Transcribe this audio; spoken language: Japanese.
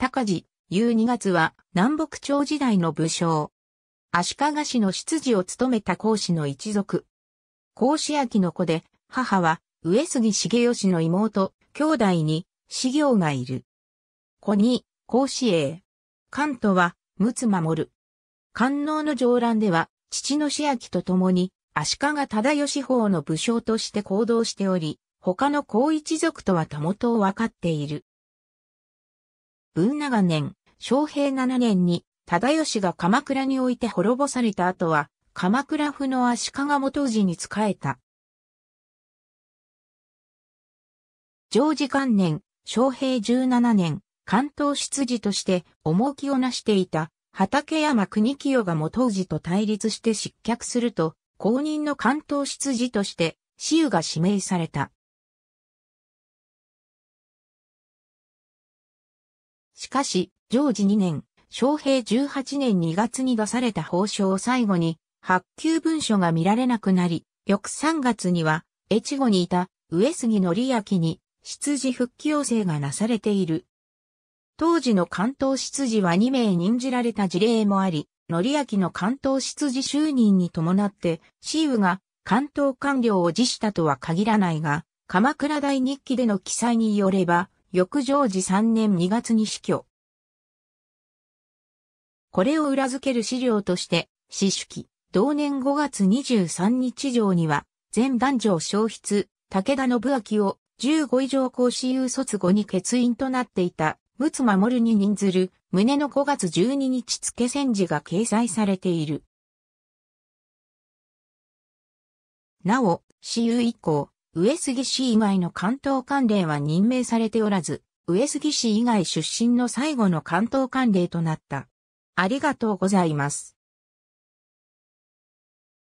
高地、有2月は南北朝時代の武将。足利氏の執事を務めた孔子の一族。孔子明の子で、母は上杉茂義の妹、兄弟に、修行がいる。子に、孔子英。関東は、陸奥守る。官能の上覧では、父の子明と共に、足利忠義法の武将として行動しており、他の孔一族とはたもとを分かっている。文長年、昌平七年に、忠義が鎌倉において滅ぼされた後は、鎌倉府の足利元氏に仕えた。常時元年、昌平十七年、関東出自として重きをなしていた畠山国清が元氏と対立して失脚すると、公認の関東出自として、私有が指名された。しかし、常時2年、昌平18年2月に出された報奨を最後に、発給文書が見られなくなり、翌3月には、越後にいた上杉則明に出自復帰要請がなされている。当時の関東出自は2名任じられた事例もあり、則明の関東出自就任に伴って、私有が関東官僚を辞したとは限らないが、鎌倉大日記での記載によれば、翌常時3年2月に死去。これを裏付ける資料として、死守記、同年5月23日上には、全男女消失、武田信明を15以上公私有卒後に欠員となっていた、陸奥守に任ずる、胸の5月12日付戦時が掲載されている。なお、私有以降、上杉氏以外の関東官令は任命されておらず、上杉氏以外出身の最後の関東官令となった。ありがとうございます。